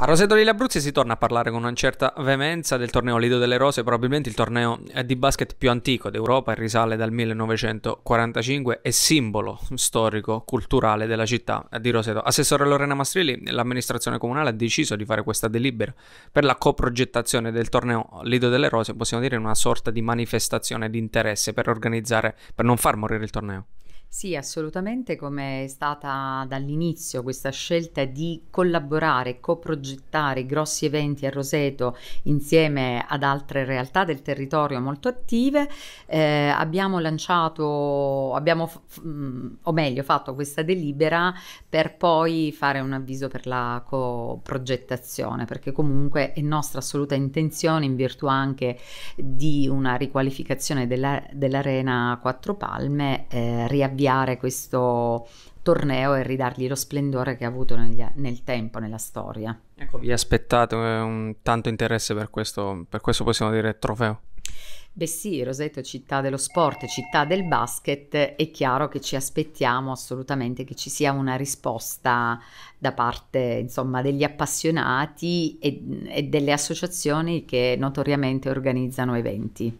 A Roseto degli Abruzzi si torna a parlare con una certa veemenza del torneo Lido delle Rose, probabilmente il torneo eh, di basket più antico d'Europa risale dal 1945 e simbolo storico, culturale della città di Roseto. Assessore Lorena Mastrilli, l'amministrazione comunale ha deciso di fare questa delibera per la coprogettazione del torneo Lido delle Rose, possiamo dire una sorta di manifestazione di interesse per organizzare, per non far morire il torneo. Sì, assolutamente, come è stata dall'inizio questa scelta di collaborare, coprogettare grossi eventi a Roseto insieme ad altre realtà del territorio molto attive, eh, abbiamo lanciato, abbiamo, f- mh, mm, o meglio, fatto questa delibera per poi fare un avviso per la coprogettazione, perché comunque è nostra assoluta intenzione, in virtù anche di una riqualificazione della, dell'Arena Quattro Palme, eh, riavviare riavviare questo torneo e ridargli lo splendore che ha avuto negli, nel tempo, nella storia. Ecco, vi aspettate un, tanto interesse per questo, per questo possiamo dire trofeo? Beh sì, Roseto città dello sport, città del basket, è chiaro che ci aspettiamo assolutamente che ci sia una risposta da parte insomma, degli appassionati e, e delle associazioni che notoriamente organizzano eventi.